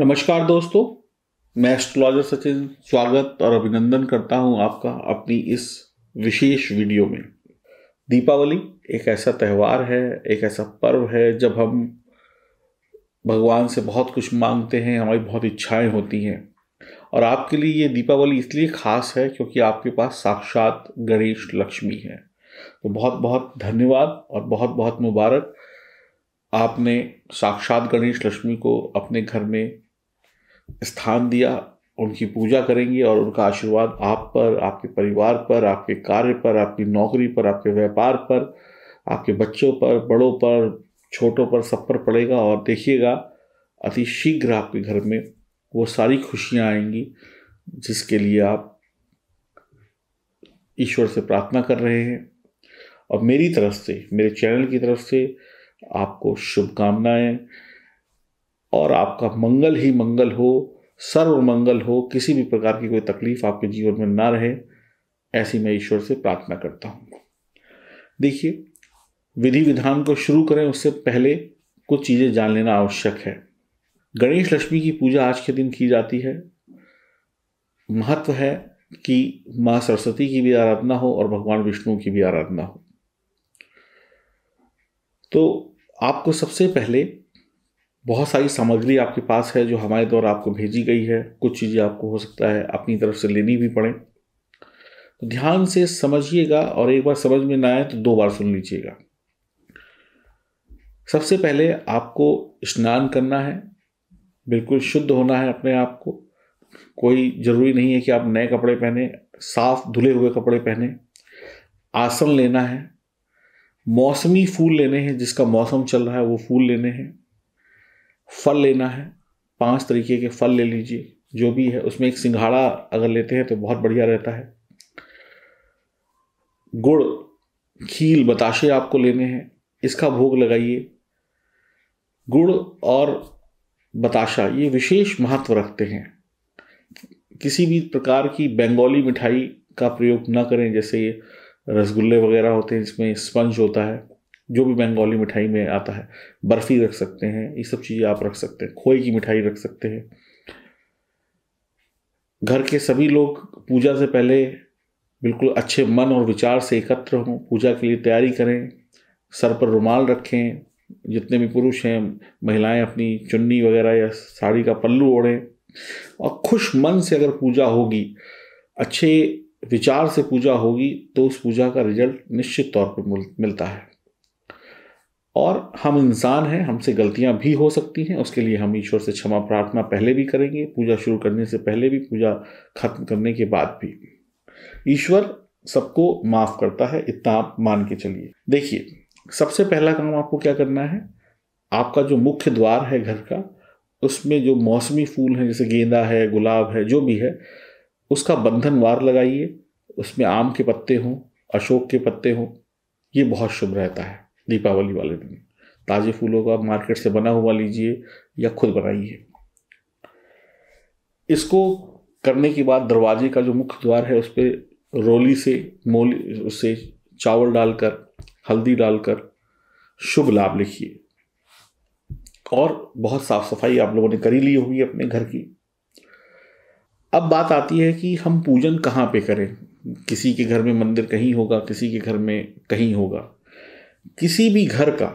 नमस्कार दोस्तों मैं एस्ट्रोलॉजर सचिन स्वागत और अभिनंदन करता हूं आपका अपनी इस विशेष वीडियो में दीपावली एक ऐसा त्यौहार है एक ऐसा पर्व है जब हम भगवान से बहुत कुछ मांगते हैं हमारी बहुत इच्छाएं होती हैं और आपके लिए ये दीपावली इसलिए खास है क्योंकि आपके पास साक्षात गणेश लक्ष्मी है तो बहुत बहुत धन्यवाद और बहुत बहुत मुबारक आपने साक्षात गणेश लक्ष्मी को अपने घर में स्थान दिया उनकी पूजा करेंगे और उनका आशीर्वाद आप पर आपके परिवार पर आपके कार्य पर आपकी नौकरी पर आपके व्यापार पर आपके बच्चों पर बड़ों पर छोटों पर सब पर पड़ेगा और देखिएगा अति शीघ्र आपके घर में वो सारी खुशियाँ आएंगी जिसके लिए आप ईश्वर से प्रार्थना कर रहे हैं और मेरी तरफ से मेरे चैनल की तरफ से आपको शुभकामनाएं और आपका मंगल ही मंगल हो सर्व मंगल हो किसी भी प्रकार की कोई तकलीफ आपके जीवन में ना रहे ऐसी मैं ईश्वर से प्रार्थना करता हूँ देखिए विधि विधान को शुरू करें उससे पहले कुछ चीज़ें जान लेना आवश्यक है गणेश लक्ष्मी की पूजा आज के दिन की जाती है महत्व है कि माँ सरस्वती की भी आराधना हो और भगवान विष्णु की भी आराधना हो तो आपको सबसे पहले बहुत सारी सामग्री आपके पास है जो हमारे द्वारा आपको भेजी गई है कुछ चीज़ें आपको हो सकता है अपनी तरफ से लेनी भी पड़े तो ध्यान से समझिएगा और एक बार समझ में ना आए तो दो बार सुन लीजिएगा सबसे पहले आपको स्नान करना है बिल्कुल शुद्ध होना है अपने आप को कोई ज़रूरी नहीं है कि आप नए कपड़े पहने साफ धुले हुए कपड़े पहने आसन लेना है मौसमी फूल लेने हैं जिसका मौसम चल रहा है वो फूल लेने हैं फल लेना है पांच तरीके के फल ले लीजिए जो भी है उसमें एक सिंघाड़ा अगर लेते हैं तो बहुत बढ़िया रहता है गुड़ खील बताशे आपको लेने हैं इसका भोग लगाइए गुड़ और बताशा ये विशेष महत्व रखते हैं किसी भी प्रकार की बंगाली मिठाई का प्रयोग ना करें जैसे ये रसगुल्ले वगैरह होते हैं इसमें स्पंज होता है जो भी बंगाली मिठाई में आता है बर्फ़ी रख सकते हैं ये सब चीज़ें आप रख सकते हैं खोए की मिठाई रख सकते हैं घर के सभी लोग पूजा से पहले बिल्कुल अच्छे मन और विचार से एकत्र हों पूजा के लिए तैयारी करें सर पर रुमाल रखें जितने भी पुरुष हैं महिलाएं अपनी चुन्नी वगैरह या साड़ी का पल्लू ओढ़ें और खुश मन से अगर पूजा होगी अच्छे विचार से पूजा होगी तो उस पूजा का रिजल्ट निश्चित तौर पर मिलता है और हम इंसान हैं हमसे गलतियां भी हो सकती हैं उसके लिए हम ईश्वर से क्षमा प्रार्थना पहले भी करेंगे पूजा शुरू करने से पहले भी पूजा खत्म करने के बाद भी ईश्वर सबको माफ करता है इतना आप मान के चलिए देखिए सबसे पहला काम आपको क्या करना है आपका जो मुख्य द्वार है घर का उसमें जो मौसमी फूल हैं जैसे गेंदा है गुलाब है जो भी है उसका बंधन वार लगाइए उसमें आम के पत्ते हों अशोक के पत्ते हों ये बहुत शुभ रहता है दीपावली वाले दिन ताज़े फूलों का आप मार्केट से बना हुआ लीजिए या खुद बनाइए इसको करने के बाद दरवाजे का जो मुख्य द्वार है उस पर रोली से मोली उससे चावल डालकर हल्दी डालकर शुभ लाभ लिखिए और बहुत साफ सफाई आप लोगों ने करी ली होगी अपने घर की अब बात आती है कि हम पूजन कहाँ पे करें किसी के घर में मंदिर कहीं होगा किसी के घर में कहीं होगा किसी भी घर का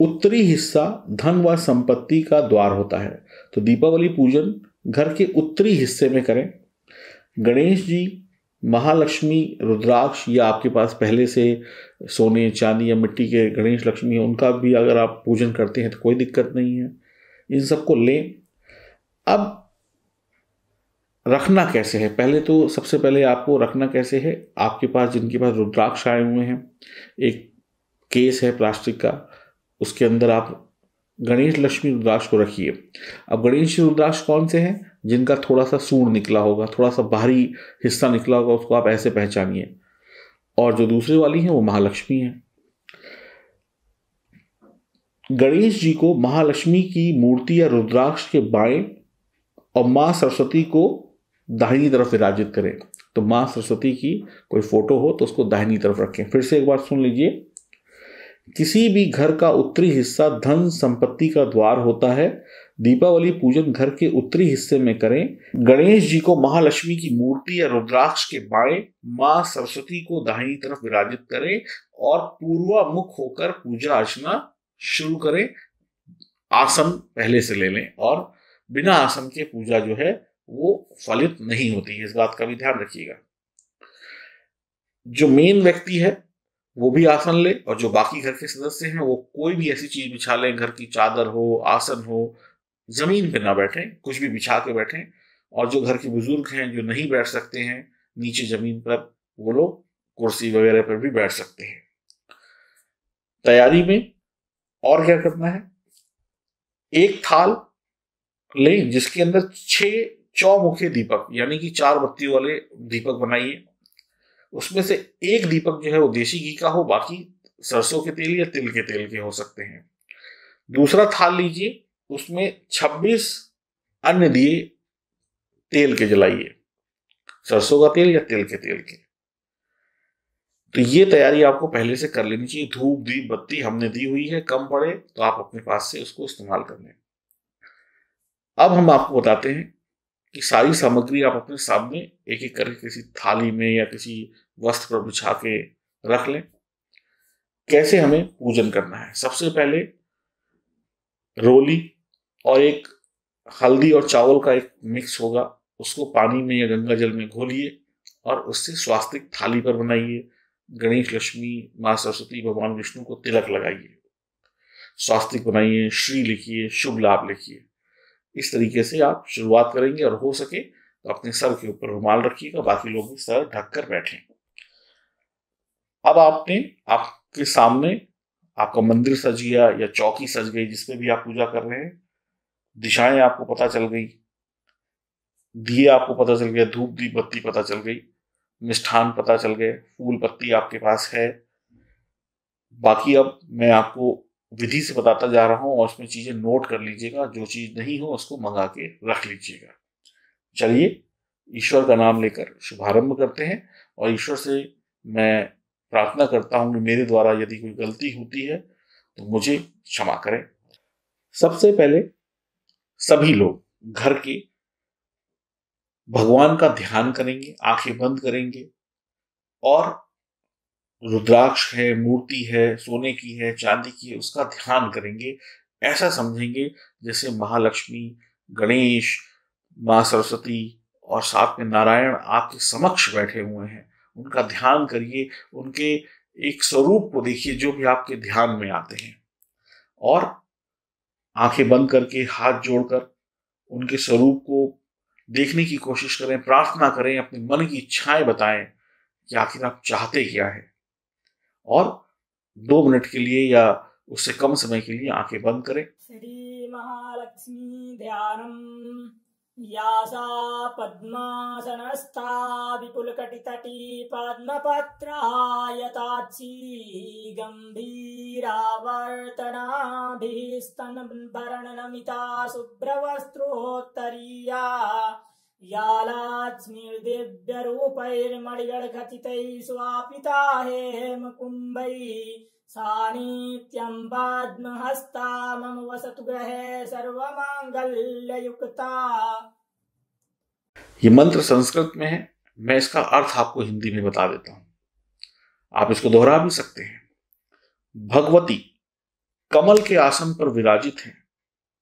उत्तरी हिस्सा धन व संपत्ति का द्वार होता है तो दीपावली पूजन घर के उत्तरी हिस्से में करें गणेश जी महालक्ष्मी रुद्राक्ष या आपके पास पहले से सोने चांदी या मिट्टी के गणेश लक्ष्मी है उनका भी अगर आप पूजन करते हैं तो कोई दिक्कत नहीं है इन सबको लें अब रखना कैसे है पहले तो सबसे पहले आपको रखना कैसे है आपके पास जिनके पास रुद्राक्ष आए हुए हैं एक केस है प्लास्टिक का उसके अंदर आप गणेश लक्ष्मी रुद्राक्ष को रखिए अब गणेश रुद्राक्ष कौन से हैं जिनका थोड़ा सा सूर निकला होगा थोड़ा सा बाहरी हिस्सा निकला होगा उसको आप ऐसे पहचानिए और जो दूसरे वाली हैं वो महालक्ष्मी हैं गणेश जी को महालक्ष्मी की मूर्ति या रुद्राक्ष के बाएं और माँ सरस्वती को दाहिनी तरफ विराजित करें तो माँ सरस्वती की कोई फोटो हो तो उसको दाहिनी तरफ रखें फिर से एक बार सुन लीजिए किसी भी घर का उत्तरी हिस्सा धन संपत्ति का द्वार होता है दीपावली पूजन घर के उत्तरी हिस्से में करें गणेश जी को महालक्ष्मी की मूर्ति या रुद्राक्ष के बाएं माँ सरस्वती को दाहिनी तरफ विराजित करें और पूर्वामुख होकर पूजा अर्चना शुरू करें आसन पहले से ले लें और बिना आसन के पूजा जो है वो फलित नहीं होती है इस बात का भी ध्यान रखिएगा जो मेन व्यक्ति है वो भी आसन ले और जो बाकी घर के सदस्य हैं वो कोई भी ऐसी चीज बिछा लें घर की चादर हो आसन हो जमीन पे ना बैठे कुछ भी बिछा के बैठे और जो घर के बुजुर्ग हैं जो नहीं बैठ सकते हैं नीचे जमीन पर वो लोग कुर्सी वगैरह पर भी बैठ सकते हैं तैयारी में और क्या करना है एक थाल लें जिसके अंदर छह चौमुखे दीपक यानी कि चार बत्तियों वाले दीपक बनाइए उसमें से एक दीपक जो है वो देशी घी का हो बाकी सरसों के तेल या तिल के तेल के हो सकते हैं दूसरा थाल लीजिए उसमें 26 अन्य दिए तेल के जलाइए सरसों का तेल या तिल के तेल के तो ये तैयारी आपको पहले से कर लेनी चाहिए धूप दीप बत्ती हमने दी हुई है कम पड़े तो आप अपने पास से उसको इस्तेमाल कर लें अब हम आपको बताते हैं कि सारी सामग्री आप अपने सामने एक एक करके किसी थाली में या किसी वस्त्र पर बिछा के रख लें कैसे हमें पूजन करना है सबसे पहले रोली और एक हल्दी और चावल का एक मिक्स होगा उसको पानी में या गंगा जल में घोलिए और उससे स्वास्तिक थाली पर बनाइए गणेश लक्ष्मी माँ सरस्वती भगवान विष्णु को तिलक लगाइए स्वास्तिक बनाइए श्री लिखिए शुभ लाभ लिखिए इस तरीके से आप शुरुआत करेंगे और हो सके तो अपने सर के ऊपर रुमाल रखिएगा बाकी लोग भी सर ढक कर बैठे अब आपने आपके सामने आपका मंदिर सज गया या चौकी सज गई जिसमें भी आप पूजा कर रहे हैं दिशाएं आपको पता चल गई दिए आपको पता चल गया धूप दीप बत्ती पता चल गई मिष्ठान पता चल गए फूल पत्ती आपके पास है बाकी अब मैं आपको विधि से बताता जा रहा हूँ और उसमें चीज़ें नोट कर लीजिएगा जो चीज़ नहीं हो उसको मंगा के रख लीजिएगा चलिए ईश्वर का नाम लेकर शुभारंभ करते हैं और ईश्वर से मैं प्रार्थना करता हूँ कि मेरे द्वारा यदि कोई गलती होती है तो मुझे क्षमा करें सबसे पहले सभी लोग घर के भगवान का ध्यान करेंगे आंखें बंद करेंगे और रुद्राक्ष है मूर्ति है सोने की है चांदी की है उसका ध्यान करेंगे ऐसा समझेंगे जैसे महालक्ष्मी गणेश माँ सरस्वती और साथ में नारायण आपके समक्ष बैठे हुए हैं उनका ध्यान करिए उनके एक स्वरूप को देखिए जो भी आपके ध्यान में आते हैं और आंखें बंद करके हाथ जोड़कर उनके स्वरूप को देखने की कोशिश करें प्रार्थना करें अपने मन की इच्छाएं बताएं कि आखिर आप चाहते क्या है और दो मिनट के लिए या उससे कम समय के लिए आंखें बंद करें श्री महालक्ष्मी ध्यानम यासा पद्मासनस्था विपुलकटितटी पद्मपत्रायताची गम्भीरावर्तनाभिस्तनभरणनमिता शुभ्रवस्त्रोत्तरीया यालास्मिर्दिव्यरूपैर्मणिगडखचितैः स्वापिता हेमकुम्भैः हस्ता मम वसतु ग्रहे सर्वमाङ्गल्ययुक्ता ये मंत्र संस्कृत में है मैं इसका अर्थ आपको हिंदी में बता देता हूं आप इसको दोहरा भी सकते हैं भगवती कमल के आसन पर विराजित हैं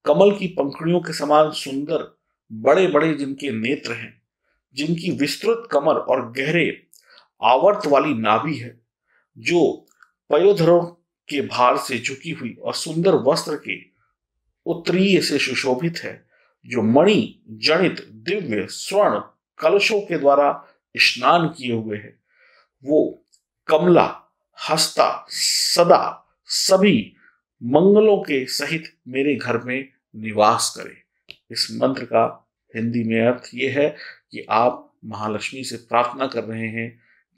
कमल की पंखुड़ियों के समान सुंदर बड़े बड़े जिनके नेत्र हैं जिनकी विस्तृत कमर और गहरे आवर्त वाली नाभि है जो पयोधरों के भार से झुकी हुई और सुंदर वस्त्र के उत्तरीय से सुशोभित है जो मणि जनित दिव्य स्वर्ण कलशों के द्वारा स्नान किए हुए है वो कमला हस्ता सदा सभी मंगलों के सहित मेरे घर में निवास करें इस मंत्र का हिंदी में अर्थ ये है कि आप महालक्ष्मी से प्रार्थना कर रहे हैं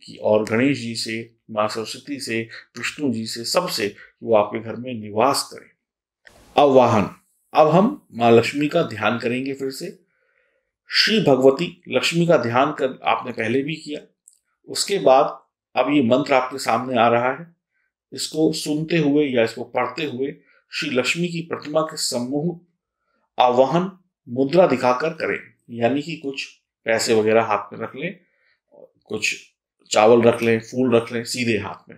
कि और गणेश जी से माँ सरस्वती से विष्णु जी से सबसे वो आपके घर में निवास करें आवाहन अब हम माँ लक्ष्मी का ध्यान करेंगे फिर से श्री भगवती लक्ष्मी का ध्यान कर आपने पहले भी किया उसके बाद अब ये मंत्र आपके सामने आ रहा है इसको सुनते हुए या इसको पढ़ते हुए श्री लक्ष्मी की प्रतिमा के समूह आवाहन मुद्रा दिखाकर करें यानी कि कुछ पैसे वगैरह हाथ में रख लें कुछ चावल रख लें फूल रख लें सीधे हाथ में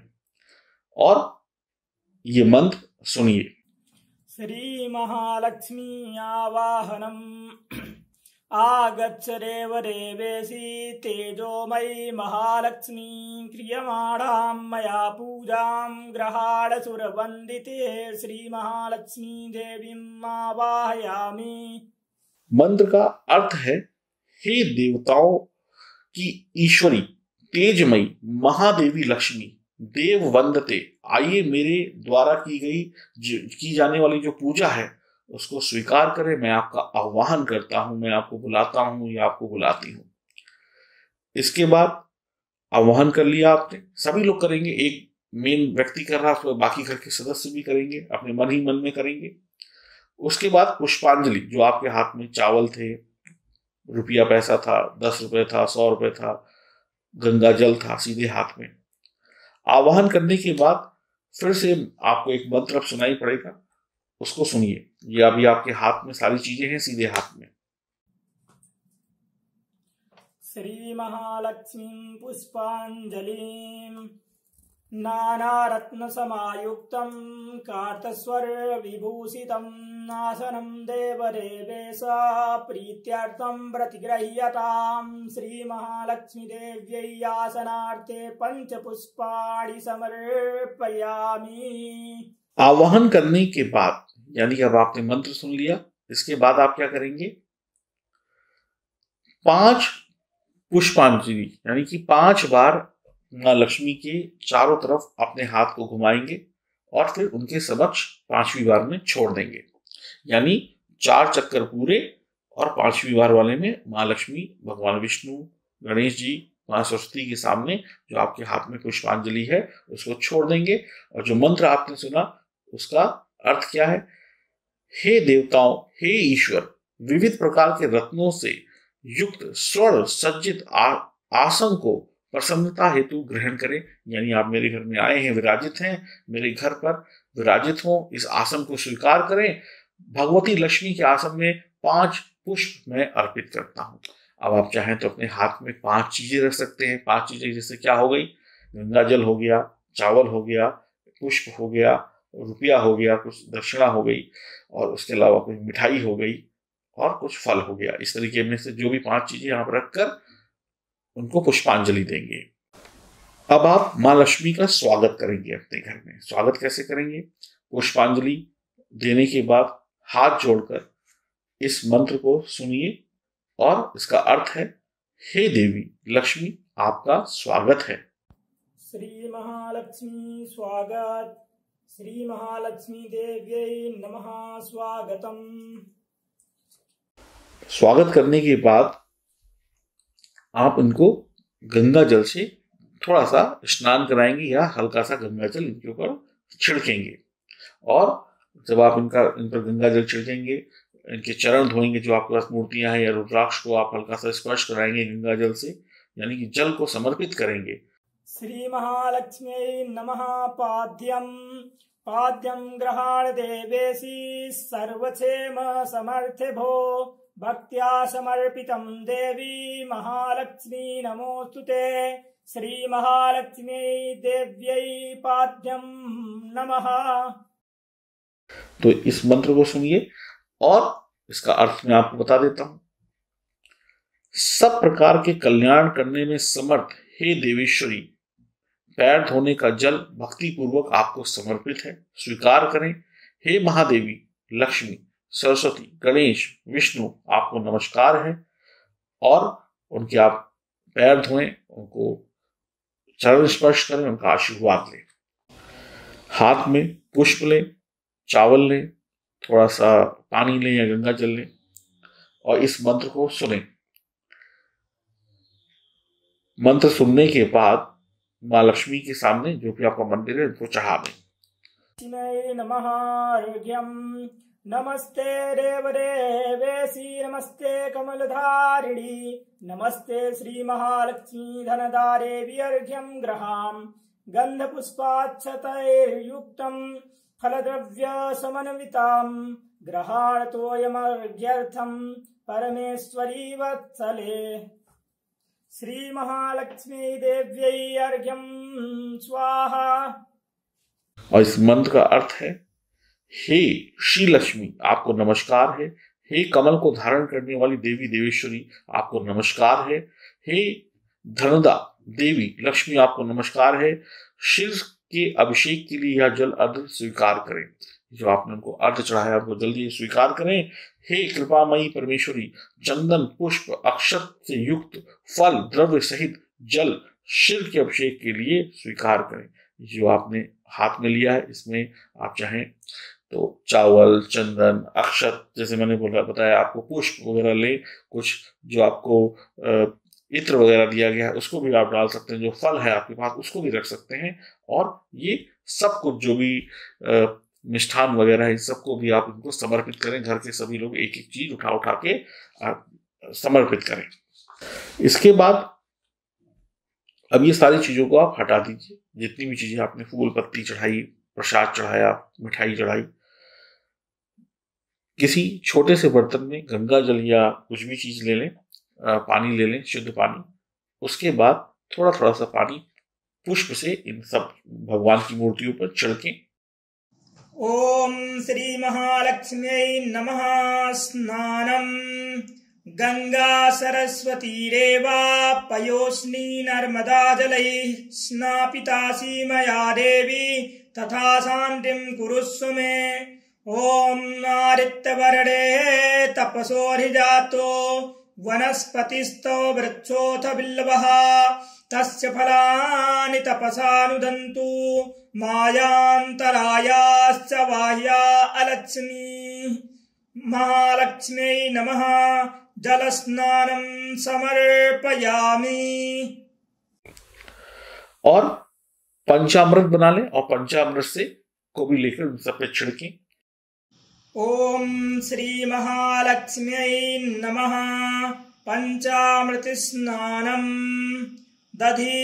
और ये मंत्र सुनिए श्री महालक्ष्मी आवाहनम आगच्छ रेव रेवेशी मई महालक्ष्मी क्रियमाणा मया पूजां श्री महालक्ष्मी देवी आवाहयामी मंत्र का अर्थ है हे देवताओं की ईश्वरी तेजमयी महादेवी लक्ष्मी देव वंदते आइए मेरे द्वारा की गई की जाने वाली जो पूजा है उसको स्वीकार करें मैं आपका आह्वान करता हूं मैं आपको बुलाता हूं या आपको बुलाती हूं इसके बाद आह्वान कर लिया आपने सभी लोग करेंगे एक मेन व्यक्ति कर रहा है उसमें बाकी घर के सदस्य भी करेंगे अपने मन ही मन में करेंगे उसके बाद पुष्पांजलि जो आपके हाथ में चावल थे रुपया पैसा था दस रुपये था सौ रुपये था गंगा जल था सीधे हाथ में आवाहन करने के बाद फिर से आपको एक मंत्र अब सुनाई पड़ेगा उसको सुनिए ये अभी आपके हाथ में सारी चीजें हैं सीधे हाथ में श्री महालक्ष्मी पुष्पांजलि सयुक्त विभूषित आसनम देवेश प्रीत्यर्थम प्रतिगृह्यता प्रीत्यर्थम् प्रतिग्रह्यताम् पंच पञ्चपुष्पाणि समर्पयामि आवाहन करने के बाद यानी कि अब आपने मंत्र सुन लिया इसके बाद आप क्या करेंगे पांच पुष्पांजलि यानी कि पांच बार माँ लक्ष्मी के चारों तरफ अपने हाथ को घुमाएंगे और फिर उनके समक्ष पांचवी बार में छोड़ देंगे यानी चार चक्कर पूरे और पांचवी बार वाले में माँ लक्ष्मी भगवान विष्णु गणेश जी माँ सरस्वती के सामने जो आपके हाथ में पुष्पांजलि है उसको छोड़ देंगे और जो मंत्र आपने सुना उसका अर्थ क्या है हे देवताओं हे ईश्वर विविध प्रकार के रत्नों से युक्त स्वर्ण सज्जित आ, आसन को प्रसन्नता हेतु ग्रहण करें यानी आप मेरे घर में आए हैं विराजित हैं मेरे घर पर विराजित हों इस आसन को स्वीकार करें भगवती लक्ष्मी के आसन में पांच पुष्प मैं अर्पित करता हूँ अब आप चाहें तो अपने हाथ में पांच चीजें रख सकते हैं पांच चीजें जैसे क्या हो गई गंगा जल हो गया चावल हो गया पुष्प हो गया रुपया हो गया कुछ दक्षिणा हो गई और उसके अलावा कुछ मिठाई हो गई और कुछ फल हो गया इस तरीके में से जो भी पांच चीजें आप रखकर उनको पुष्पांजलि देंगे अब आप माँ लक्ष्मी का स्वागत करेंगे अपने घर में स्वागत कैसे करेंगे पुष्पांजलि देने के बाद हाथ जोड़कर इस मंत्र को सुनिए और इसका अर्थ है हे देवी लक्ष्मी आपका स्वागत है श्री महालक्ष्मी स्वागत श्री महालक्ष्मी देवी नमः स्वागतम स्वागत करने के बाद आप इनको गंगा जल से थोड़ा सा स्नान कराएंगे या हल्का सा गंगा जल इनके ऊपर छिड़केंगे और जब आप इनका इन पर गंगा जल छिड़केंगे इनके चरण धोएंगे जो आपके पास मूर्तियां हैं या रुद्राक्ष को आप हल्का सा स्पर्श कराएंगे गंगा जल से यानी कि जल को समर्पित करेंगे श्री महालक्ष्मी नम पाद्यम पाद्यम ग्रहाण देवेशी सर्वक्षेम समर्थे भो भक्तिया समर्पितम् देवी महालक्ष्मी नमोस्तुते श्री महालक्ष्मी देव्य पाद्यम नमः तो इस मंत्र को सुनिए और इसका अर्थ मैं आपको बता देता हूं सब प्रकार के कल्याण करने में समर्थ हे देवेश्वरी पैर धोने का जल भक्ति पूर्वक आपको समर्पित है स्वीकार करें हे महादेवी लक्ष्मी सरस्वती गणेश विष्णु आपको नमस्कार है और उनके आप पैर धोएं उनको चरण स्पर्श करें उनका आशीर्वाद लें हाथ में पुष्प लें चावल लें थोड़ा सा पानी लें या गंगा जल लें और इस मंत्र को सुने मंत्र सुनने के बाद माँ लक्ष्मी के सामने जो कि आपका मंदिर है उनको चढ़ा दें नमस्ते रेवरे वेसी नमस्ते कमलधारिणी नमस्ते श्री महालक्ष्मी धनदारे विर्घ्यं फल द्रव्य समन्विता ग्रहाणतोऽयमर्घ्यर्थम् परमेश्वरी वत्सले श्रीमहालक्ष्मी देव्यै अर्घ्यम् स्वाहा और इस मंत्र का अर्थ है हे श्री लक्ष्मी आपको नमस्कार है हे कमल को धारण करने वाली देवी देवेश्वरी आपको नमस्कार है हे धनदा देवी लक्ष्मी आपको नमस्कार है शिव के अभिषेक के लिए यह जल अर्ध स्वीकार करें जो आपने उनको अर्ध चढ़ाया आपको जल्दी स्वीकार करें हे कृपामयी परमेश्वरी चंदन पुष्प अक्षत से युक्त फल द्रव्य सहित जल शिव के अभिषेक के लिए स्वीकार करें जो आपने हाथ में लिया है इसमें आप चाहें तो चावल चंदन अक्षत जैसे मैंने बोला बताया आपको पुष्प वगैरह ले कुछ जो आपको इत्र वगैरह दिया गया है उसको भी आप डाल सकते हैं जो फल है आपके पास उसको भी रख सकते हैं और ये सब कुछ जो भी मिष्ठान वगैरह है सबको भी आप इनको समर्पित करें घर के सभी लोग एक एक चीज उठा उठा के समर्पित करें इसके बाद अब ये सारी चीजों को आप हटा दीजिए जितनी भी चीजें आपने फूल पत्ती चढ़ाई प्रसाद चढ़ाया मिठाई चढ़ाई किसी छोटे से बर्तन में गंगा जल या कुछ भी चीज़ ले लें पानी ले लें शुद्ध पानी उसके बाद थोड़ा थोड़ा सा पानी पुष्प से इन सब भगवान की मूर्तियों पर छिड़कें ओम श्री महालक्ष्मी नमः स्नानम गंगा सरस्वती रेवा पयोस्नी नर्मदा जलै सी मया देवी तथा शांतिम कुरुस्व में ॐ नारित्यवर्णे तपसोऽधिजातो वनस्पतिस्तो वृक्षोऽथ बिल्वः तस्य फलानि तपसानुदन्तु मायान्तरायाश्च बाह्या अलक्ष्मी महालक्ष्म्यै नमः जलस्नानं समर्पयामि और पंचामृत बना ले और पंचामृत से को भी लेकर उन सब पे छिड़कें ॐ श्रीमहालक्ष्म्यै नमः पञ्चामृतस्नानम् दधि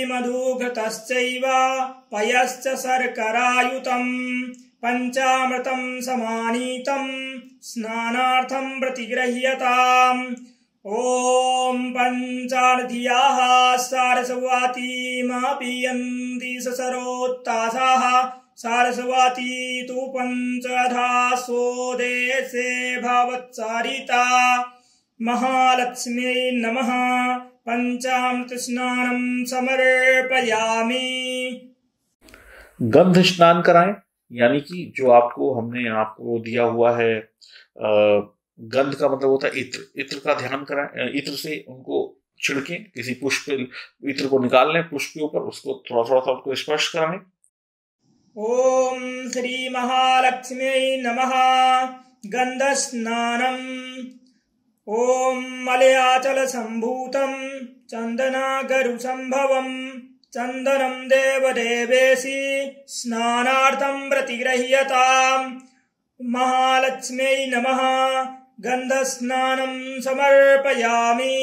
पयश्च सर्करायुतम् पञ्चामृतम् समानीतम् स्नानार्थम् प्रतिगृह्यताम् ॐ पञ्चानुधियाः सारसौवातीमा पीयन्दिरोत्तासाः सारस्वती तु पञ्चधासो देशे भवत्सारिता महालक्ष्म्यै नमः पंचामृतस्नानम समर्पयामी गंध स्नान कराएं यानी कि जो आपको हमने आपको दिया हुआ है गंध का मतलब होता है इत्र इत्र का ध्यान कराएं इत्र से उनको छिड़के किसी पुष्प इत्र को निकाल लें पुष्प के ऊपर उसको थोड़ा थोड़ा सा उसको स्पर्श कराएं ओम श्री ॐ श्रीमहालक्ष्म्यै नमः गन्धस्नानम् ॐ मलयाचलसम्भूतम् संभव चंदनम देवदेवेशि स्नानार्थम् प्रतिगृह्यता महालक्ष्मी नम गंधस्नानम समर्पयामी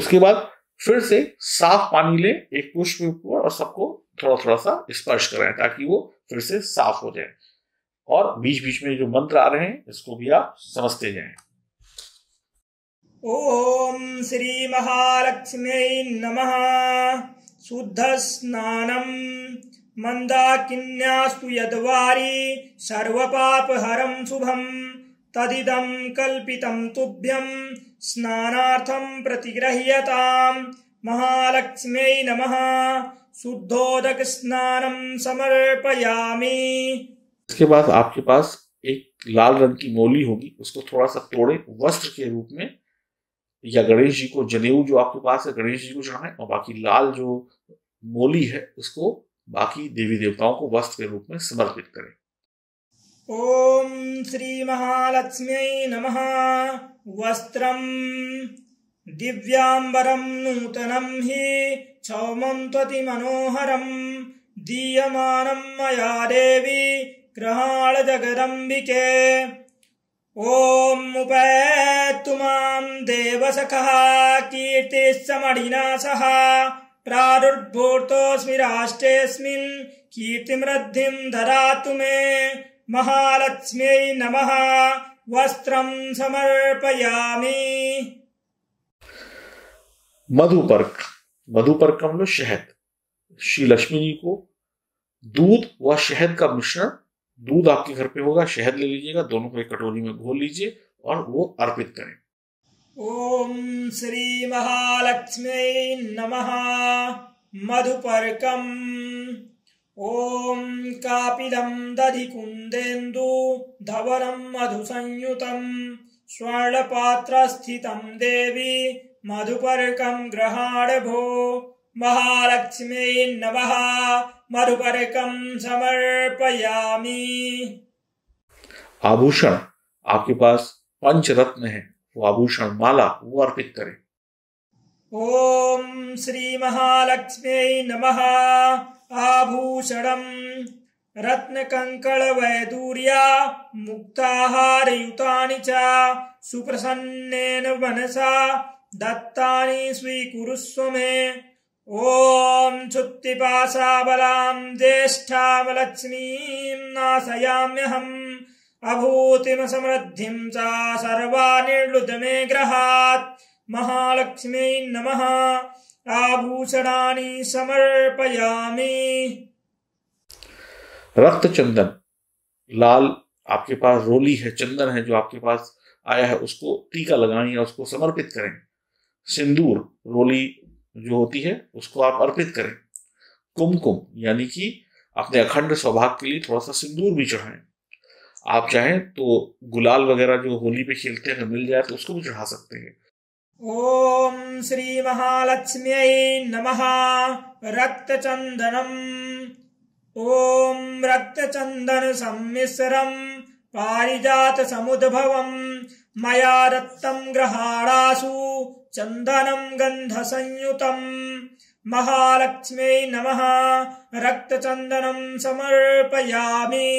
उसके बाद फिर से साफ पानी ले एक पुष्प और सबको थोड़ा थोड़ा सा स्पर्श करें ताकि वो फिर से साफ हो जाए और बीच बीच में जो मंत्र आ रहे हैं इसको भी आप समझते जाए ओम श्री महालक्ष्मी नमः शुद्ध स्नान मंदाकिन्यास्तु यद्वारी सर्वपापहरं शुभम तदिदं कल्पितं तुभ्यं स्नानार्थं प्रतिगृह्यतां महालक्ष्मी नमः शुद्धोदक स्नान समर्पयामी इसके बाद आपके पास एक लाल रंग की मोली होगी उसको थोड़ा सा तोड़े वस्त्र के रूप में या गणेश जी को जनेऊ जो आपके पास है गणेश जी को चढ़ाएं और बाकी लाल जो मोली है उसको बाकी देवी देवताओं को वस्त्र के रूप में समर्पित करें ओम श्री महालक्ष्मी नमः वस्त्रम दिव्यांबरम नूतनम ही सौमं त्वति मनोहरम् दीयमानम् मया देवी ग्रहाण जगदम्बिके ॐ उपैतु माम् देवसखः कीर्तिस्समणिना सह प्रादुर्भूतोऽस्मि राष्ट्रेऽस्मिन् कीर्तिमृद्धिम् धरातु मे महालक्ष्म्यै नमः वस्त्रं समर्पयामि मधुपर्क मधु पर कमल शहद श्री लक्ष्मी जी को दूध व शहद का मिश्रण दूध आपके घर पे होगा शहद ले लीजिएगा दोनों को एक कटोरी में घोल लीजिए और वो अर्पित करें ओम श्री महालक्ष्मी नमः मधुपर्कम ओम कापिदम दधि कुंदेन्दु धवरम मधु संयुतम स्वर्ण पात्र स्थितम देवी मधुपर्कम् ग्रहाणभो महालक्ष्मी नव मधुपर्कम् समर्पयामी आभूषण आपके पास पंच रत्न है वो आभूषण माला वो अर्पित करें ओम श्री महालक्ष्मी नमः आभूषणम रत्न कंकल वैदूर्या मुक्ताहार युतानि च सुप्रसन्नेन मनसा दत्ता स्वीकुरुस्व मे ॐ सुप्तिपाशाबलाम् ज्येष्ठावलक्ष्मीम् नाशयाम्यहम् अभूतिमसमृद्धिम् च सर्वा निर्लुत मे ग्रहा महालक्ष्मी नम आभूषण समर्पयामि रक्त चंदन लाल आपके पास रोली है चंदन है जो आपके पास आया है उसको टीका लगाएं या उसको समर्पित करें सिंदूर रोली जो होती है उसको आप अर्पित करें कुमकुम यानी कि अपने अखंड सौभाग्य के लिए थोड़ा सा सिंदूर भी चढ़ाएं आप चाहें तो गुलाल वगैरह जो होली पे खेलते हैं मिल जाए तो उसको भी चढ़ा सकते हैं ओम श्री महालक्ष्मी नमः चंदनम ओम रक्त चंदन सम्मिश्रम पारिजातसमुद्भवम् मया रक्तम् ग्रहाणासु चन्दनम् गन्धसंयुतम् महालक्ष्म्यै नमः रक्तचन्दनम् समर्पयामि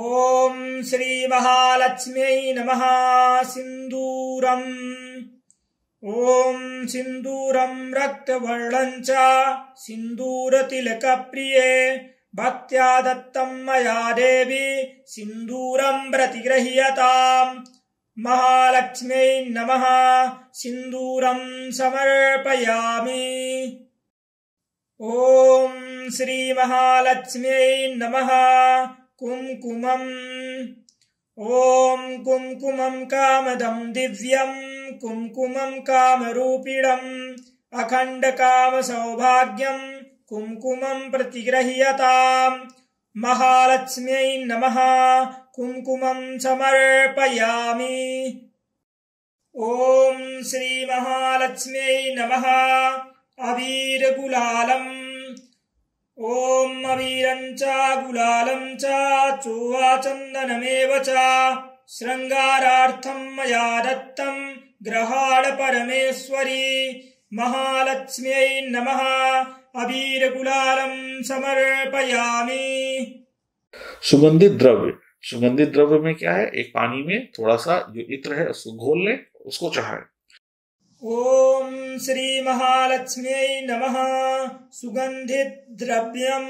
ॐ श्रीमहालक्ष्म्यै नमः सिन्दूरम् ॐ सिन्दूरम् रक्तवर्णम् च सिन्दूरतिलकप्रिये भक्त्या दत्तम् मया देवी सिन्दूरम् प्रतिगृह्यताम् नमः सिन्दूरम् समर्पयामि ॐ श्रीमहालक्ष्म्यै नमः कुङ्कुमम् ॐ कुङ्कुमम् कामदम् दिव्यम् कुङ्कुमम् कामरूपिणम् अखण्डकामसौभाग्यम् कुङ्कुमम् प्रतिगृह्यताम् महालक्ष्म्यै नमः कुङ्कुमम् समर्पयामि ॐ श्रीमहालक्ष्म्यै नमः अवीरगुलालम् ॐ अवीरं च गुलालं च चोवाचन्दनमेव च श्रृङ्गारार्थम् मया दत्तम् ग्रहाणपरमेश्वरी महालक्ष्म्यै नमः अबीरगुलालम समर्पयामी सुगंधित द्रव्य सुगंधित द्रव्य में क्या है एक पानी में थोड़ा सा जो इत्र है उसको घोल ले उसको चढ़ाए ओम श्री महालक्ष्मी नमः सुगंधित द्रव्यम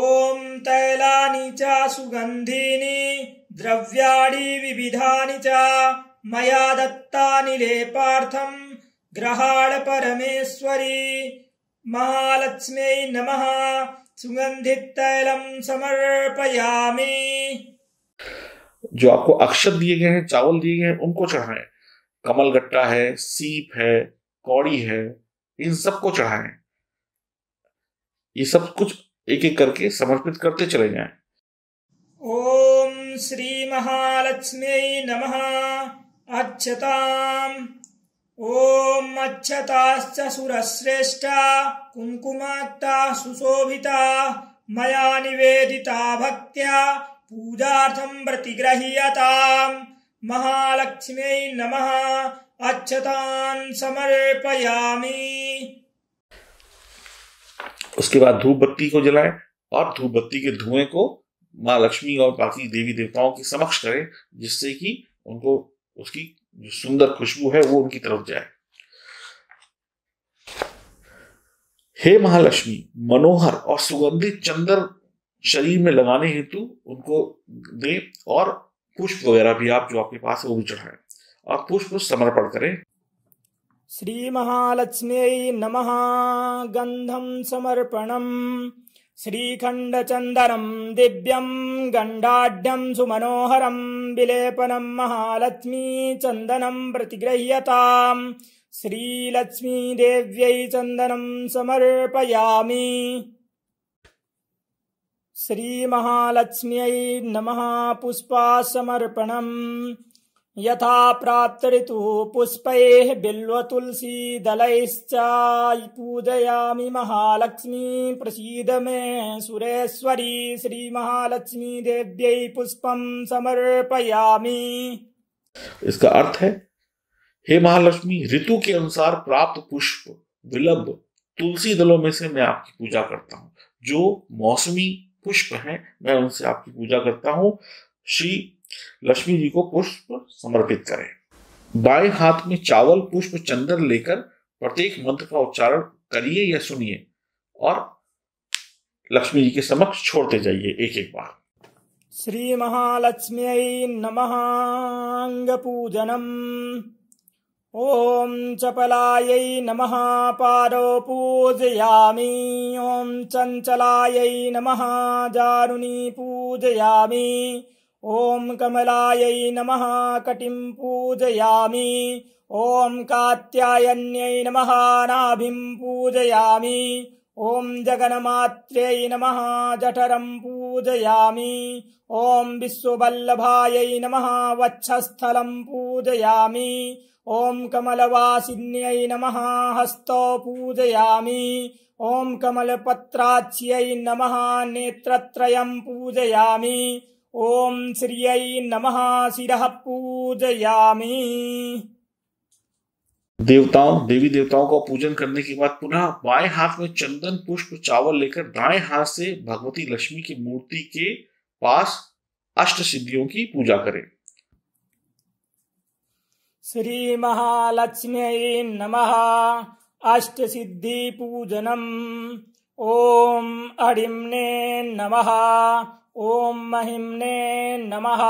ओम तैलानी च सुगंधी द्रव्याणी विविधा च मया दत्ता लेपार्थं ग्रहाण परमेश्वरी नम सुगंधित तैलम समर्पयामी जो आपको अक्षत दिए गए हैं चावल दिए गए हैं उनको चढ़ाएं कमल गट्टा है सीप है कौड़ी है इन सबको चढ़ाएं ये सब कुछ एक एक करके समर्पित करते चले जाए ओम श्री महालक्ष्मी नमः अक्षताम ॐ मच्छताश्च सुरश्रेष्ठा कुङ्कुमाक्ताः सुशोभिता मया निवेदिता भक्त्या पूजार्थम् प्रतिग्रह्यताम् महालक्ष्मी नमः अच्छतान् समर्पयामि उसके बाद धूप बत्ती को जलाएं और धूप बत्ती के धुएं को माँ लक्ष्मी और बाकी देवी देवताओं के समक्ष करें जिससे कि उनको उसकी जो सुंदर खुशबू है वो उनकी तरफ जाए हे महालक्ष्मी मनोहर और सुगंधित चंदर शरीर में लगाने हेतु उनको दे और पुष्प वगैरह भी आप जो आपके पास है वो भी चढ़ाए और पुष्प समर्पण करें श्री महालक्ष्मी नमः गंधम समर्पणम श्रीखण्डचन्दनम् दिव्यम् गण्डाढ्यम् सुमनोहरम् विलेपनम् महालक्ष्मीचन्दनम् प्रतिगृह्यताम् श्रीलक्ष्मीदेव्यै चन्दनम् समर्पयामि श्रीमहालक्ष्म्यै नमः पुष्पासमर्पणम् यथा प्राप्तऋतुः पुष्पैः दलैश्च पूजयामि महालक्ष्मी प्रसीद मे सुरेश्वरी श्रीमहालक्ष्मीदेव्यै पुष्पं समर्पयामि इसका अर्थ है हे महालक्ष्मी ऋतु के अनुसार प्राप्त पुष्प विलंब तुलसी दलों में से मैं आपकी पूजा करता हूँ जो मौसमी पुष्प हैं मैं उनसे आपकी पूजा करता हूँ श्री लक्ष्मी जी को पुष्प समर्पित करें बाएं हाथ में चावल पुष्प चंदन लेकर प्रत्येक मंत्र का उच्चारण करिए या सुनिए और लक्ष्मी जी के समक्ष छोड़ते जाइए एक एक बार श्री महालक्ष्मी नमः पूजनम ओम चपलाय नम पारो पूजयामी ओम चंचलाय नम जारुणी पूजयामी ॐ कमलायै नमः कटिम् पूजयामि ॐ कात्यायन्यै नमः नाभिम् पूजयामि ॐ जगन्मात्र्यै नमः जठरम् पूजयामि ॐ विश्ववल्लभायै नमः वच्छस्थलम् पूजयामि ॐ कमलवासिन्यै नमः हस्तौ पूजयामि ॐ कमलपत्राच्यै नमः नेत्रत्रयम् पूजयामि ओम श्रियै नमः शिरा पूजयामी देवताओं देवी देवताओं का पूजन करने के बाद पुनः बाएं हाथ में चंदन पुष्प चावल लेकर दाएं हाथ से भगवती लक्ष्मी की मूर्ति के पास अष्ट सिद्धियों की पूजा करें श्री महालक्ष्मी नमः अष्ट सिद्धि पूजनम ओम अड़िमने नमः ओम महिमने नमः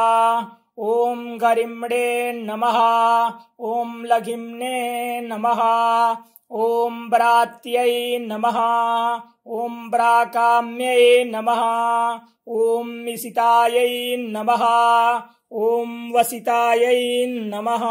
ओम गरिम्णे नमः ओम लघिमने नमः ओम ब्रात्यै नमः ओम ब्राकाम्यै नमः ओम निसितायै नमः ओम वसितायै नमः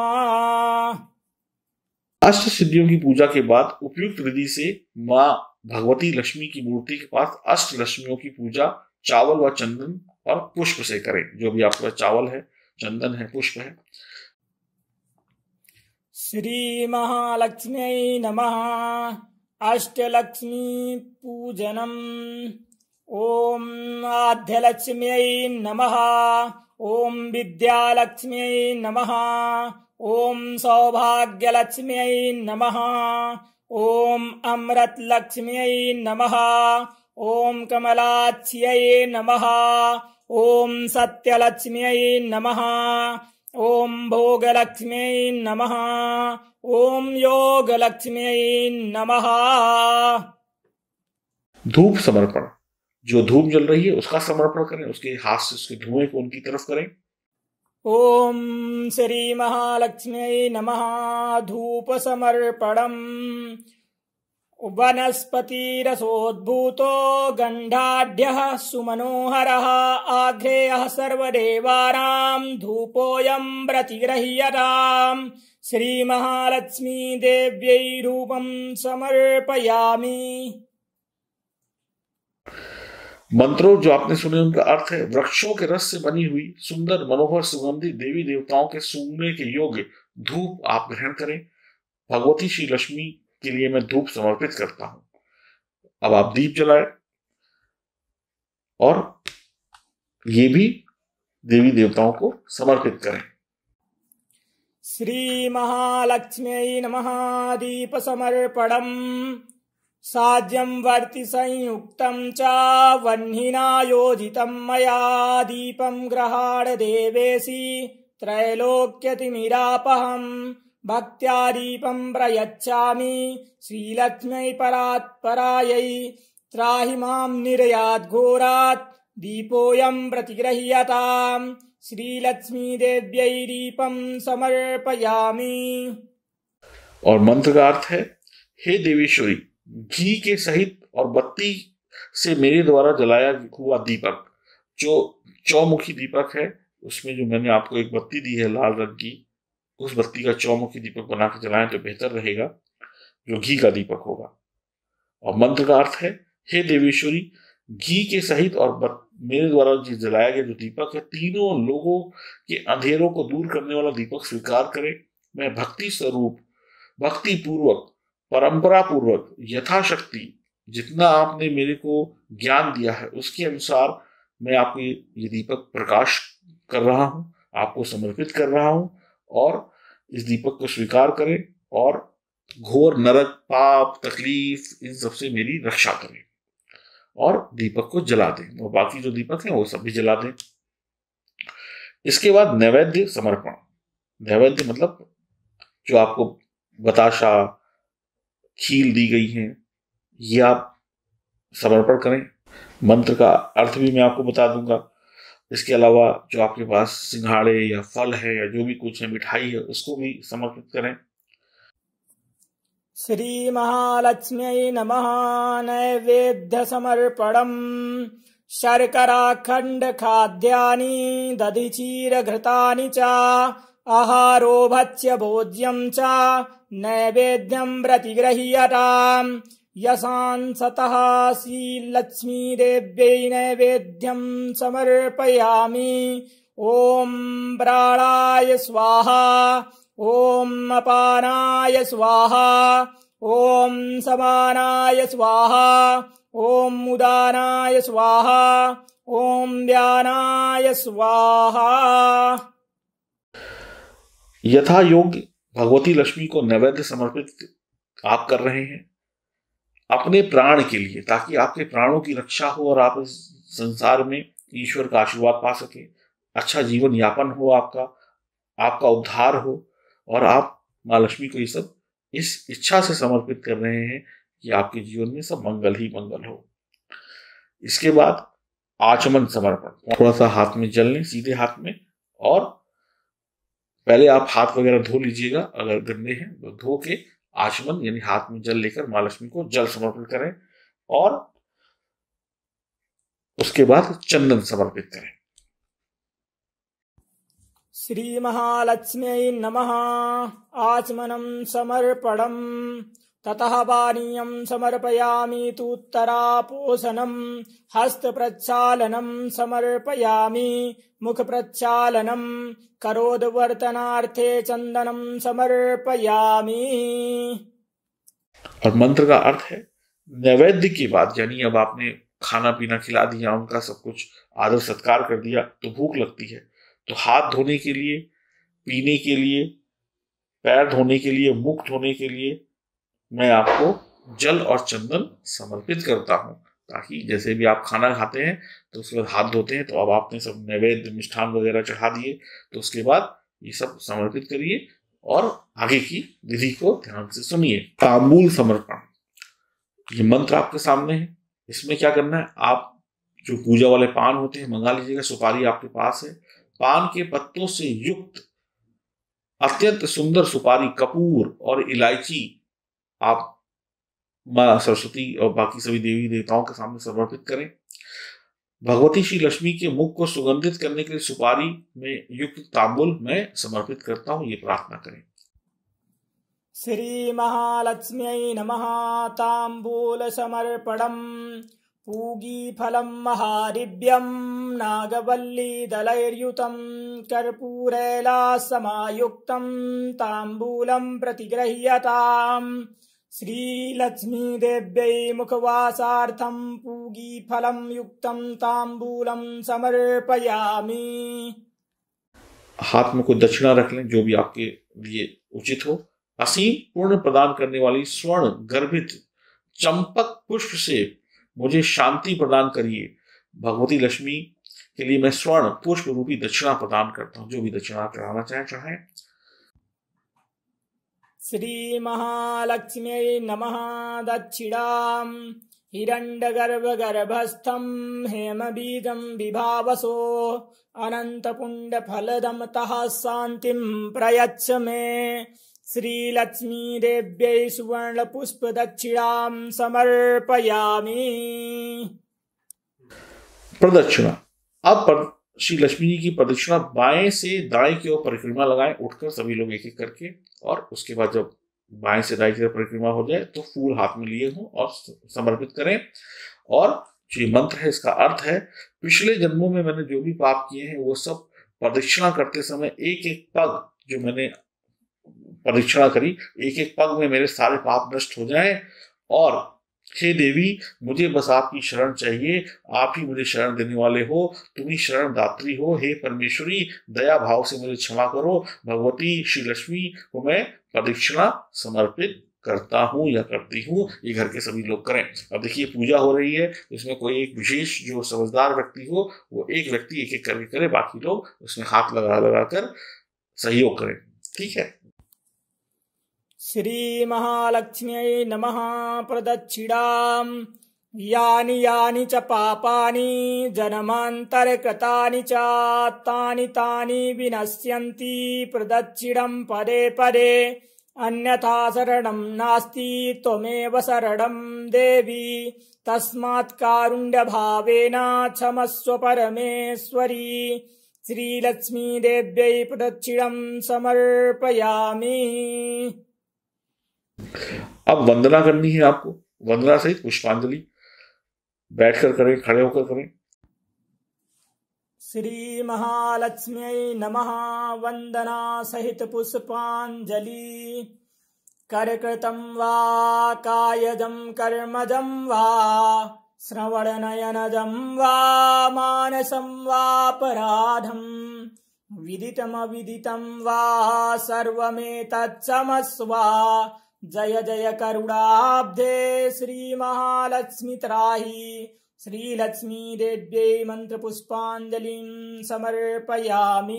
अष्ट सिद्धियों की पूजा के बाद उपयुक्त विधि से माँ भगवती लक्ष्मी की मूर्ति के पास अष्ट लक्ष्मियों की पूजा चावल व चंदन और पुष्प से करें जो भी आपके पास चावल है चंदन है पुष्प है श्री महालक्ष्मी नमः अष्टलक्ष्मी पूजनम ओम आद्यलक्ष्म्यै नमः ओम विद्यालक्ष्मी नमः ओम सौभाग्यलक्ष्मी नमः ओम अमृतलक्ष्मी नमः ओम कमलाच्यये नमः ओम सत्यलक्ष्म्यै नमः ओम भोगलक्ष्म्यै नमः ॐ योगलक्ष्म्यै नमः धूप समर्पण जो धूप जल रही है उसका समर्पण करें उसके हाथ से उसके धुएं को उनकी तरफ करें ओम श्री महालक्ष्मी नमः धूप समर्पणम वनस्पतिरसोद्भूतो गण्डाढ्यः सुमनोहरः आघ्रेयः सर्वदेवानाम् धूपोऽयम् प्रतिगृह्यताम् श्रीमहालक्ष्मीदेव्यै दूप समर्पयामि मंत्रों जो आपने सुने उनका अर्थ है वृक्षों के रस से बनी हुई सुंदर मनोहर सुगंधी देवी देवताओं के सूंघने के योग्य धूप आप ग्रहण करें भगवती श्री लक्ष्मी के लिए मैं धूप समर्पित करता हूं अब आप दीप जलाए और ये भी देवी देवताओं को समर्पित करें श्री महालक्ष्मी नमः दीप समर्पणम साज्यम वर्ति संयुक्त च वह्निनायोजित मया दीपम ग्रहाड़ देवेशी त्रैलोक्यतिरापहम भक्त्यादीपम् प्रयच्छामि श्रीलक्ष्म्यै परात्परायै त्राहि माम् निर्याद्घोरात् दीपोऽयम् प्रतिगृह्यताम् श्रीलक्ष्मीदेव्यै दीपम् समर्पयामि और मंत्र का अर्थ है हे देवेश्वरी घी के सहित और बत्ती से मेरे द्वारा जलाया हुआ दीपक जो चौमुखी दीपक है उसमें जो मैंने आपको एक बत्ती दी है लाल रंग की उस बत्ती का चौमुखी दीपक बना के जलाएं तो बेहतर रहेगा जो घी का दीपक होगा और मंत्र का अर्थ है हे देवेश्वरी घी के सहित और बत, मेरे द्वारा जो जलाया गया जो दीपक है तीनों लोगों के अंधेरों को दूर करने वाला दीपक स्वीकार करे मैं भक्ति स्वरूप भक्ति पूर्वक परंपरा पूर्वक यथाशक्ति जितना आपने मेरे को ज्ञान दिया है उसके अनुसार मैं आपके ये दीपक प्रकाश कर रहा हूँ आपको समर्पित कर रहा हूँ और इस दीपक को स्वीकार करें और घोर नरक पाप तकलीफ इन सबसे मेरी रक्षा करें और दीपक को जला दें और बाकी जो दीपक हैं वो सब भी जला दें इसके बाद नैवेद्य समर्पण नैवेद्य मतलब जो आपको बताशा खील दी गई है ये आप समर्पण करें मंत्र का अर्थ भी मैं आपको बता दूंगा इसके अलावा जो आपके पास सिंघाड़े या फल है या जो भी कुछ है मिठाई है उसको भी समर्पित करें श्री महालक्ष्मी नमः नैवेद्य समर्पणम् शर्कराखण्ड खाद्यानि घृता च आहारो भोज्यम् च नैवेद्यम् प्रतिगृह्यताम् यशांसतः श्रीलक्ष्मीदेव्यै नैवेद्यम् समर्पयामि ॐ ब्राणाय स्वाहा ॐ अपानाय स्वाहा ॐ समानाय स्वाहा ॐ उदानाय स्वाहा ॐ व्यानाय स्वाहा यथा योग्य भगवती लक्ष्मी को नैवेद्य समर्पित आप कर रहे हैं अपने प्राण के लिए ताकि आपके प्राणों की रक्षा हो और आप इस संसार में ईश्वर का आशीर्वाद पा सके अच्छा जीवन यापन हो आपका आपका उद्धार हो और आप माँ लक्ष्मी को ये सब इस इच्छा से समर्पित कर रहे हैं कि आपके जीवन में सब मंगल ही मंगल हो इसके बाद आचमन समर्पण थोड़ा सा हाथ में जल लें सीधे हाथ में और पहले आप हाथ वगैरह धो लीजिएगा अगर गंदे हैं तो धो के आचमन यानी हाथ में जल लेकर माँ लक्ष्मी को जल समर्पित करें और उसके बाद चंदन समर्पित करें श्री महालक्ष्मी नमः आचमनम समर्पणम ततः पानीयम् समर्पयामि तूत्तरापोसनम् हस्तप्रक्षालनम् समर्पयामि मुखप्रक्षालनम् करोद्वर्तनार्थे चन्दनम् समर्पयामि और मंत्र का अर्थ है नैवेद्य की बात यानी अब आपने खाना पीना खिला दिया उनका सब कुछ आदर सत्कार कर दिया तो भूख लगती है तो हाथ धोने के लिए पीने के लिए पैर धोने के लिए मुख धोने के लिए मैं आपको जल और चंदन समर्पित करता हूँ ताकि जैसे भी आप खाना खाते हैं तो उसके बाद हाथ धोते हैं तो अब आपने सब नैवेद्य मिष्ठान वगैरह चढ़ा दिए तो उसके बाद ये सब समर्पित करिए और आगे की विधि को ध्यान से सुनिए तांबूल समर्पण ये मंत्र आपके सामने है इसमें क्या करना है आप जो पूजा वाले पान होते हैं मंगा लीजिएगा सुपारी आपके पास है पान के पत्तों से युक्त अत्यंत सुंदर सुपारी कपूर और इलायची आप माँ सरस्वती और बाकी सभी देवी देवताओं के सामने समर्पित करें भगवती श्री लक्ष्मी के मुख को सुगंधित करने के लिए सुपारी में युक्त तांबुल मैं समर्पित करता हूँ ये प्रार्थना करें श्री महालक्ष्म्यै नमः ताम्बूल फलम महारिव्यम नागवल्ली नागवल्लीदलैर्युतं कर्पूरैला समायुक्तं ताम्बूलं प्रतिगृह्यताम् श्रीलक्ष्मीदेव्यै मुखवासार्थम् पूगीफलम् युक्तम् ताम्बूलम् समर्पयामि हाथ में कोई दक्षिणा रख लें जो भी आपके लिए उचित हो असीम पूर्ण प्रदान करने वाली स्वर्ण गर्भित चंपक पुष्प से मुझे शांति प्रदान करिए भगवती लक्ष्मी के लिए मैं स्वर्ण पुष्प रूपी दक्षिणा प्रदान करता हूँ जो भी दक्षिणा चढ़ाना चाहे चढ़ाएं श्री नम दक्षिणा श्रीमहालक्ष्म्यै नमः दक्षिणाम् हिरण्डगर्भगर्भस्थम् हेमबीजम् विभावसो तह शान्तिम् प्रयच्छ मे श्रीलक्ष्मीदेव्यै सुवर्णपुष्पदक्षिणाम् समर्पयामि प्रदक्षिणा अब श्री लक्ष्मी जी की प्रदक्षिणा बाएं से दाएं की ओर परिक्रमा लगाएं उठकर सभी लोग एक एक करके और उसके बाद जब बाएं से दाएं की ओर परिक्रमा हो जाए तो फूल हाथ में लिए हों और समर्पित करें और जो ये मंत्र है इसका अर्थ है पिछले जन्मों में मैंने जो भी पाप किए हैं वो सब प्रदक्षिणा करते समय एक एक पग जो मैंने प्रदक्षिणा करी एक एक पग में मेरे सारे पाप नष्ट हो जाए और हे देवी मुझे बस आपकी शरण चाहिए आप ही मुझे शरण देने वाले हो तुम ही शरण दात्री हो हे परमेश्वरी दया भाव से मुझे क्षमा करो भगवती श्री लक्ष्मी को मैं प्रदक्षिणा समर्पित करता हूँ या करती हूँ ये घर के सभी लोग करें अब देखिए पूजा हो रही है इसमें कोई एक विशेष जो समझदार व्यक्ति हो वो एक व्यक्ति एक एक करके करे बाकी लोग उसमें हाथ लगा लगा कर सहयोग करें ठीक है श्रीमहालक्ष्म्यै नमः प्रदक्षिणाम् यानि यानि च पापानि जनमान्तर्कृतानि च तानि तानि विनश्यन्ति प्रदक्षिणम् पदे पदे अन्यथा शरणम् नास्ति त्वमेव शरणम् देवि तस्मात्कारुण्यभावेन क्षमस्व परमेश्वरी श्रीलक्ष्मीदेव्यै प्रदक्षिणम् समर्पयामि अब वंदना करनी है आपको वंदना सहित पुष्पांजलि बैठकर करें खड़े होकर करें श्री महालक्ष्मी नमः वंदना सहित पुष्पांजलि करकृतं वा कायजं कर्मजं वा श्रवणनयनजं वा मानसं वापराधम् विदितमविदितं वा जय जय करुणाब्धे त्राही श्री लक्ष्मी समर्पयामि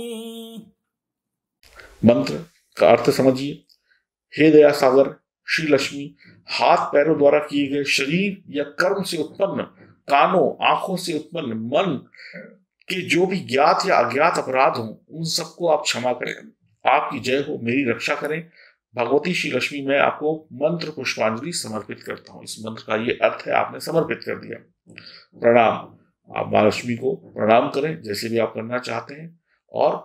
मंत्र का अर्थ समझिए हे दया सागर श्री लक्ष्मी हाथ पैरों द्वारा किए गए शरीर या कर्म से उत्पन्न कानों आंखों से उत्पन्न मन के जो भी ज्ञात या अज्ञात अपराध हो उन सबको आप क्षमा करें आपकी जय हो मेरी रक्षा करें भगवती श्री लक्ष्मी मैं आपको मंत्र पुष्पांजलि समर्पित करता हूँ इस मंत्र का ये अर्थ है आपने समर्पित कर दिया प्रणाम आप माँ लक्ष्मी को प्रणाम करें जैसे भी आप करना चाहते हैं और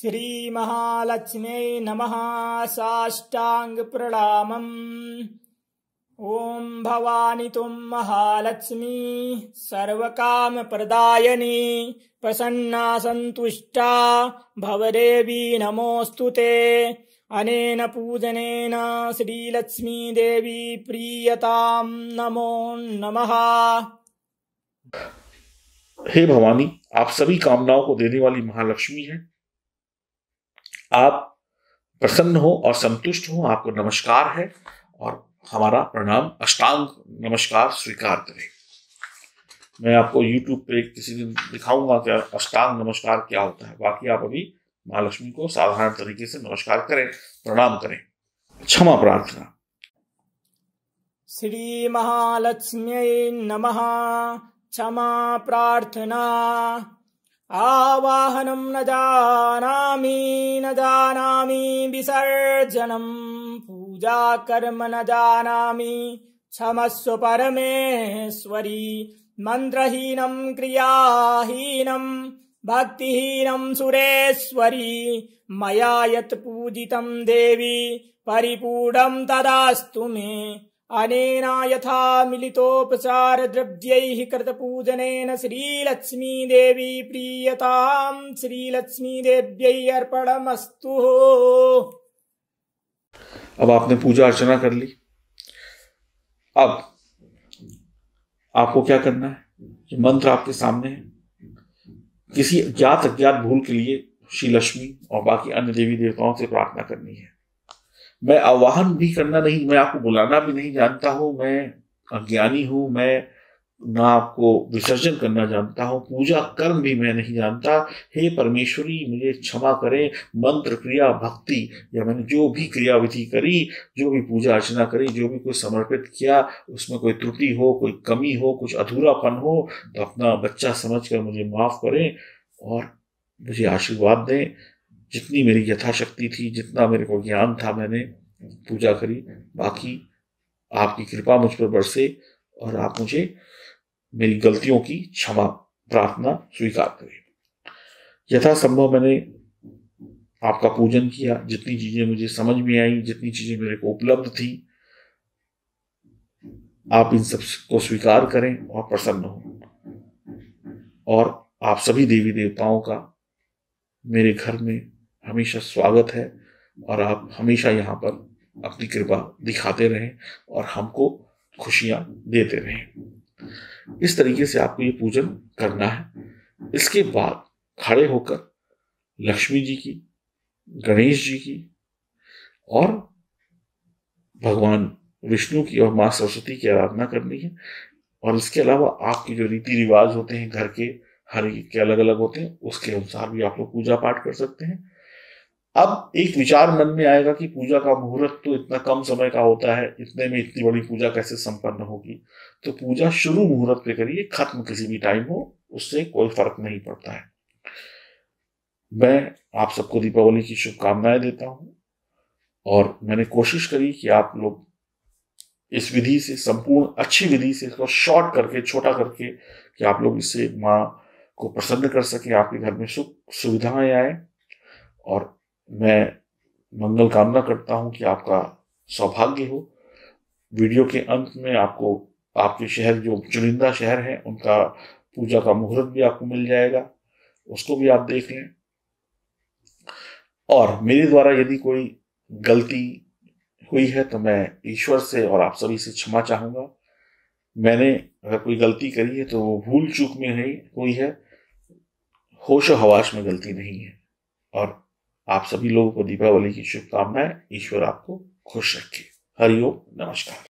श्री महालक्ष्मी नमः साष्टांग प्रणाम ओम भवानी तुम महालक्ष्मी सर्व काम प्रदायनी प्रसन्ना संतुष्टा भवदेवी नमोस्तुते अनेन पूजनेन श्रीलक्ष्मीदेवी प्रीयताम् नमो नमः हे भवानी आप सभी कामनाओं को देने वाली महालक्ष्मी हैं आप प्रसन्न हो और संतुष्ट हो आपको नमस्कार है और हमारा प्रणाम अष्टांग नमस्कार स्वीकार करें मैं आपको YouTube पे किसी दिन दिखाऊंगा कि अष्टांग नमस्कार क्या होता है बाकी आप अभी महालक्ष्मी लक्ष्मी को साधारण तरीके से नमस्कार करें प्रणाम करें क्षमा प्रार्थना श्री महालक्ष्मी नमः क्षमा प्रार्थना आवाहनम न जानामि न विसर्जनम पूजा कर्म न जानामि क्षमस्व परमेश्वरी मंत्रहीनम क्रियाहीनम भक्तिनम सुरेश्वरी मया यूजित देवी परिपूर्णम् तदास्तु मे अनेन यथा पूजन श्रीलक्ष्मी देवी प्रीयताम् श्रीलक्ष्मीदेव्यै अर्पणमस्तु अब आपने पूजा अर्चना कर ली अब आपको क्या करना है मंत्र आपके सामने है किसी जात अज्ञात भूल के लिए श्री लक्ष्मी और बाकी अन्य देवी देवताओं से प्रार्थना करनी है मैं आवाहन भी करना नहीं मैं आपको बुलाना भी नहीं जानता हूँ मैं अज्ञानी हूँ मैं ना आपको विसर्जन करना जानता हूँ पूजा कर्म भी मैं नहीं जानता हे परमेश्वरी मुझे क्षमा करें मंत्र क्रिया भक्ति या मैंने जो भी क्रिया विधि करी जो भी पूजा अर्चना करी जो भी कोई समर्पित किया उसमें कोई त्रुटि हो कोई कमी हो कुछ अधूरापन हो तो अपना बच्चा समझ कर मुझे माफ़ करें और मुझे आशीर्वाद दें जितनी मेरी यथाशक्ति थी जितना मेरे को ज्ञान था मैंने पूजा करी बाकी आपकी कृपा मुझ पर बरसे और आप मुझे मेरी गलतियों की क्षमा प्रार्थना स्वीकार करें यथासंभव मैंने आपका पूजन किया जितनी चीजें मुझे समझ में आई जितनी चीजें मेरे को उपलब्ध थी आप इन सब को स्वीकार करें और प्रसन्न हो और आप सभी देवी देवताओं का मेरे घर में हमेशा स्वागत है और आप हमेशा यहाँ पर अपनी कृपा दिखाते रहें और हमको खुशियाँ देते रहें इस तरीके से आपको ये पूजन करना है इसके बाद खड़े होकर लक्ष्मी जी की गणेश जी की और भगवान विष्णु की और माँ सरस्वती की आराधना करनी है और इसके अलावा आपके जो रीति रिवाज होते हैं घर के हर एक के अलग अलग होते हैं उसके अनुसार भी आप लोग पूजा पाठ कर सकते हैं अब एक विचार मन में आएगा कि पूजा का मुहूर्त तो इतना कम समय का होता है इतने में इतनी बड़ी पूजा कैसे संपन्न होगी तो पूजा शुरू मुहूर्त पे करिए खत्म किसी भी टाइम हो उससे कोई फर्क नहीं पड़ता है मैं आप सबको दीपावली की शुभकामनाएं देता हूं और मैंने कोशिश करी कि आप लोग इस विधि से संपूर्ण अच्छी विधि से इसको शॉर्ट करके छोटा करके कि आप लोग इससे माँ को प्रसन्न कर सके आपके घर में सुख सुविधाएं आए और मैं मंगल कामना करता हूं कि आपका सौभाग्य हो वीडियो के अंत में आपको आपके शहर जो चुनिंदा शहर हैं उनका पूजा का मुहूर्त भी आपको मिल जाएगा उसको भी आप देख लें और मेरे द्वारा यदि कोई गलती हुई है तो मैं ईश्वर से और आप सभी से क्षमा चाहूँगा मैंने अगर कोई गलती करी है तो वो भूल चूक में ही हुई है होश हवाश में गलती नहीं है और आप सभी लोगों को दीपावली की शुभकामनाएं ईश्वर आपको खुश रखे हरिओम नमस्कार